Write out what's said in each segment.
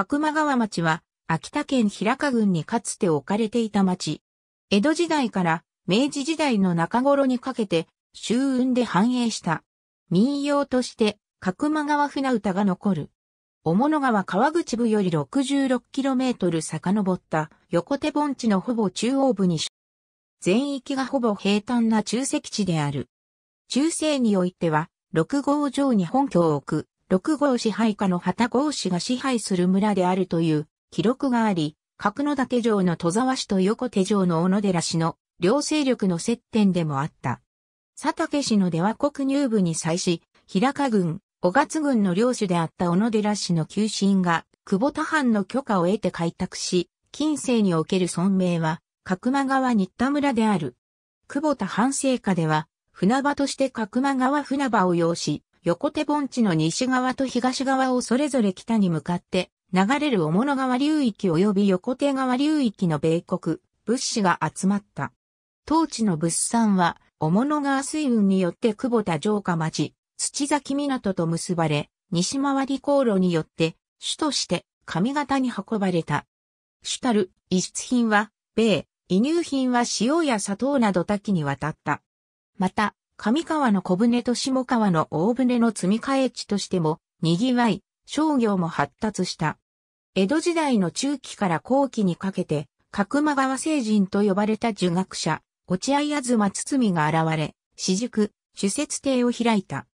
角間川町は、秋田県平賀郡にかつて置かれていた町。江戸時代から明治時代の中頃にかけて、周運で繁栄した。民謡として、角間川船歌が残る。小物川川口部より 66km 遡った横手盆地のほぼ中央部に全域がほぼ平坦な中石地である。中世においては、六号城に本拠を置く六号支配下の旗郷氏が支配する村であるという記録があり、角野岳城の戸沢氏と横手城の小野寺氏の両勢力の接点でもあった。佐竹氏の出は国入部に際し、平賀軍、小月軍の領主であった小野寺氏の旧臣が、久保田藩の許可を得て開拓し、近世における存名は、角間川新田村である。久保田藩政下では、船場として角間川船場を要し、横手盆地の西側と東側をそれぞれ北に向かって流れる小物川流域及び横手川流域の米国、物資が集まった。当地の物産は、小物川水運によって久保田城下町、土崎港と結ばれ、西回り航路によって、主として上方に運ばれた。主たる輸出品は、米、輸入品は塩や砂糖など多岐にわたった。また、上川の小舟と下川の大舟の積み替え地としても、賑わい、商業も発達した。江戸時代の中期から後期にかけて、角間川聖人と呼ばれた儒学者、落合東堤が現れ、私塾、主説邸を開いた。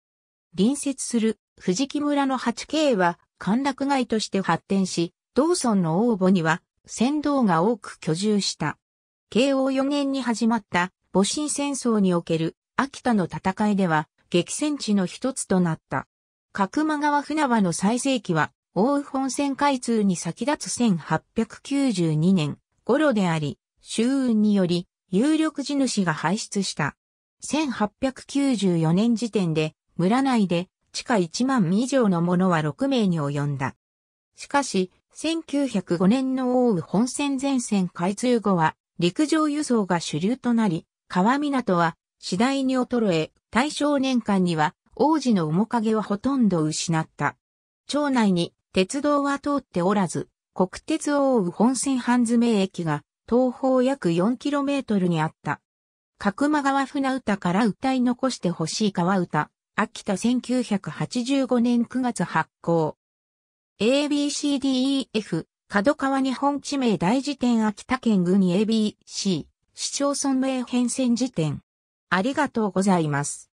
隣接する藤木村の 8K は歓楽街として発展し、道村の応募には先導が多く居住した。慶応4年に始まった戊辰戦争における秋田の戦いでは激戦地の一つとなった。角間川船場の最盛期は、大宇本線開通に先立つ1892年頃であり、周運により有力地主が排出した。1894年時点で村内で地下1万以上のものは6名に及んだ。しかし、1905年の大宇本線全線開通後は陸上輸送が主流となり、川港は次第に衰え、大正年間には王子の面影はほとんど失った。町内に鉄道は通っておらず、国鉄を覆う本線半詰駅が東方約 4km にあった。角間川船歌から歌い残してほしい川歌、秋田1985年9月発行。ABCDEF、角川日本地名大辞典秋田県郡 ABC、市町村名変遷辞典。ありがとうございます。